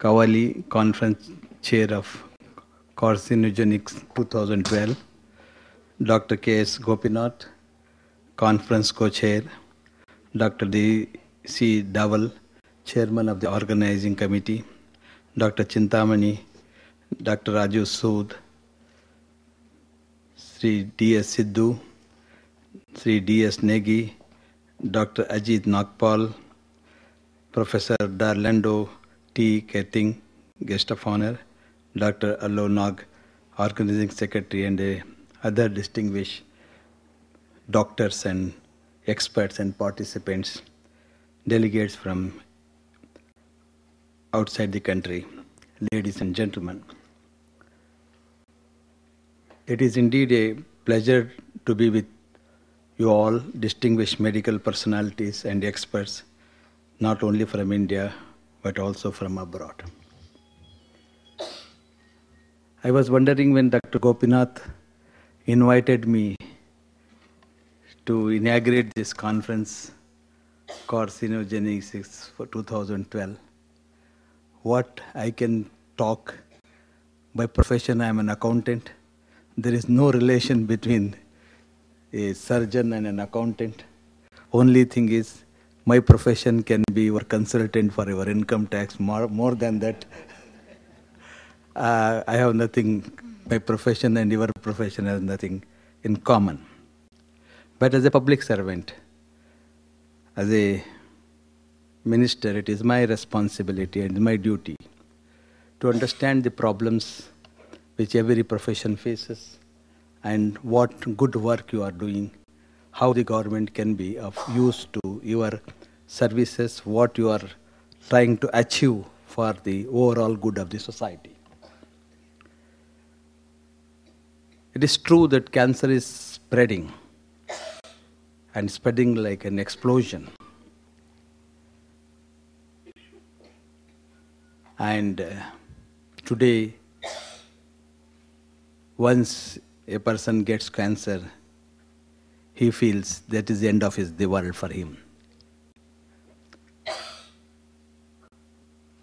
Kawali Conference Chair of Carcinogenics 2012, Dr. K.S. Gopinath, Conference Co-Chair, Dr. D.C. Dawal, Chairman of the Organizing Committee, Dr. Chintamani, Dr. Raju Sood, Sri D.S. Siddhu, Sri D.S. Negi, Dr. Ajit Nagpal, Professor Darlando T. Kating, guest of honor, Dr. Allo Nag, organizing secretary, and uh, other distinguished doctors and experts and participants, delegates from outside the country, ladies and gentlemen. It is indeed a pleasure to be with you all, distinguished medical personalities and experts, not only from India but also from abroad. I was wondering when Dr. Gopinath invited me to inaugurate this conference, Carcinogenics for 2012, what I can talk. By profession, I am an accountant. There is no relation between a surgeon and an accountant. Only thing is, my profession can be your consultant for your income tax, more, more than that. Uh, I have nothing, my profession and your profession has nothing in common. But as a public servant, as a minister, it is my responsibility and my duty to understand the problems which every profession faces and what good work you are doing how the government can be of use to your services, what you are trying to achieve for the overall good of the society. It is true that cancer is spreading and spreading like an explosion. And uh, today, once a person gets cancer, he feels that is the end of his, the world for him.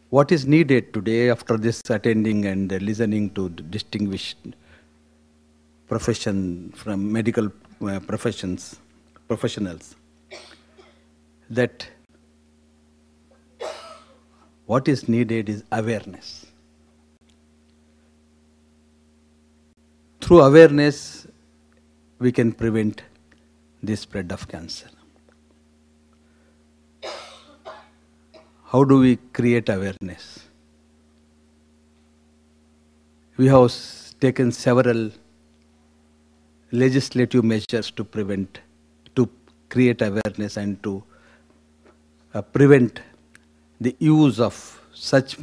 What is needed today after this attending and listening to distinguished profession from medical uh, professions, professionals, that what is needed is awareness. Through awareness, we can prevent the spread of cancer. How do we create awareness? We have taken several legislative measures to prevent, to create awareness and to uh, prevent the use of such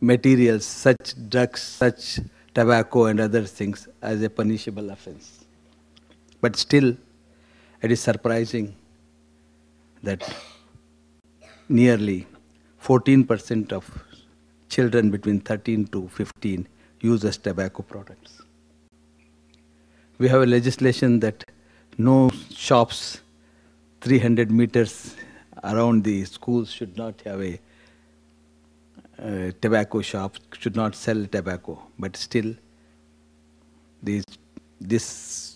materials, such drugs, such tobacco and other things as a punishable offense. But still, it is surprising that nearly 14% of children between 13 to 15 uses tobacco products. We have a legislation that no shops 300 meters around the schools should not have a tobacco shop, should not sell tobacco, but still these, this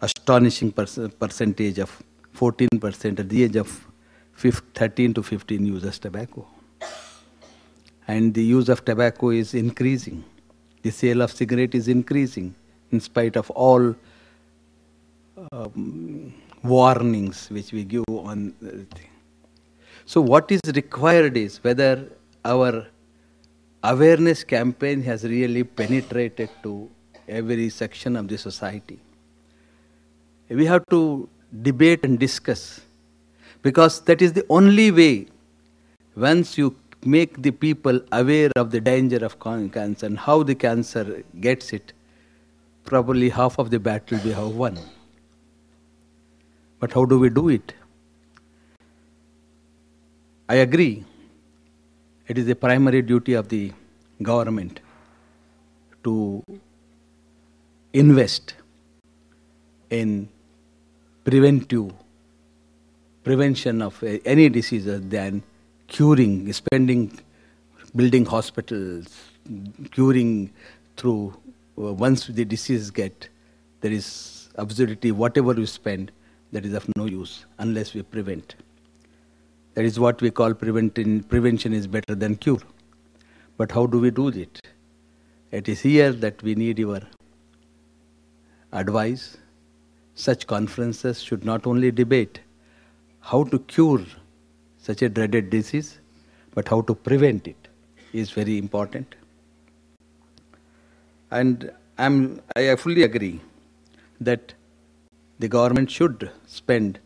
astonishing percentage of 14% at the age of 13 to 15 uses tobacco. And the use of tobacco is increasing. The sale of cigarette is increasing in spite of all um, warnings which we give on So what is required is whether our awareness campaign has really penetrated to every section of the society we have to debate and discuss because that is the only way once you make the people aware of the danger of cancer and how the cancer gets it probably half of the battle we have won but how do we do it i agree it is the primary duty of the government to invest in preventive prevention of any diseases than curing, spending, building hospitals, curing through uh, once the disease get there is absurdity whatever we spend that is of no use unless we prevent that is what we call preventing, prevention is better than cure but how do we do it it is here that we need your advice such conferences should not only debate how to cure such a dreaded disease, but how to prevent it is very important. And I'm, I fully agree that the government should spend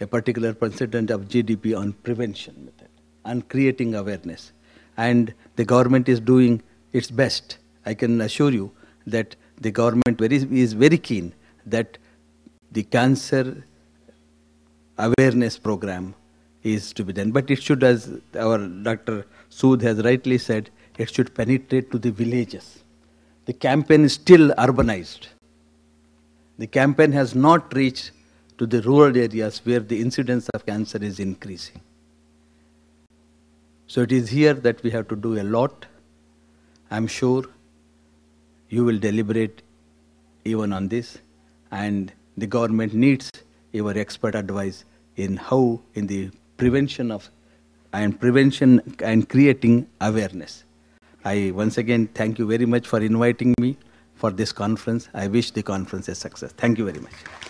a particular percentage of GDP on prevention method and creating awareness. And the government is doing its best. I can assure you that the government very, is very keen that the cancer awareness program is to be done. But it should, as our Dr. Sood has rightly said, it should penetrate to the villages. The campaign is still urbanized. The campaign has not reached to the rural areas where the incidence of cancer is increasing. So it is here that we have to do a lot. I'm sure you will deliberate even on this and the government needs your expert advice in how in the prevention of and prevention and creating awareness. I once again thank you very much for inviting me for this conference. I wish the conference a success. Thank you very much.